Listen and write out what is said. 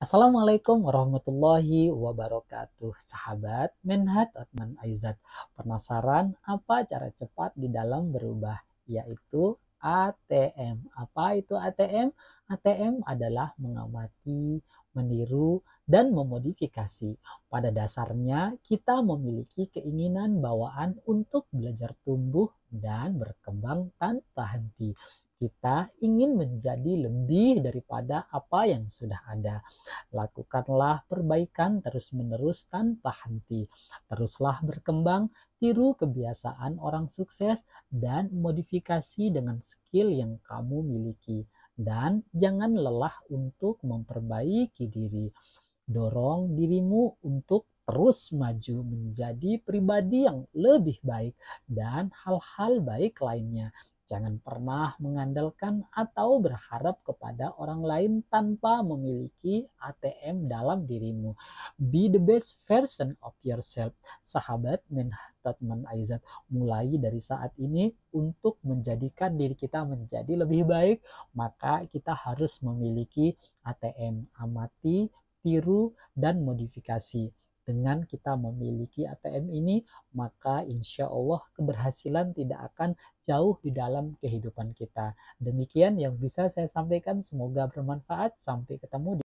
Assalamualaikum warahmatullahi wabarakatuh. Sahabat Menhat Otman Aizat. Penasaran apa cara cepat di dalam berubah? Yaitu ATM. Apa itu ATM? ATM adalah mengamati, meniru, dan memodifikasi. Pada dasarnya, kita memiliki keinginan bawaan untuk belajar tumbuh dan berkembang tanpa henti kita ingin menjadi lebih daripada apa yang sudah ada. Lakukanlah perbaikan terus-menerus tanpa henti. Teruslah berkembang, tiru kebiasaan orang sukses, dan modifikasi dengan skill yang kamu miliki. Dan jangan lelah untuk memperbaiki diri. Dorong dirimu untuk terus maju menjadi pribadi yang lebih baik dan hal-hal baik lainnya Jangan pernah mengandalkan atau berharap kepada orang lain tanpa memiliki ATM dalam dirimu. Be the best version of yourself. Sahabat Manhattan Aizat, mulai dari saat ini untuk menjadikan diri kita menjadi lebih baik, maka kita harus memiliki ATM. Amati, tiru, dan modifikasi dengan kita memiliki ATM ini, maka insya Allah keberhasilan tidak akan jauh di dalam kehidupan kita. Demikian yang bisa saya sampaikan, semoga bermanfaat. Sampai ketemu di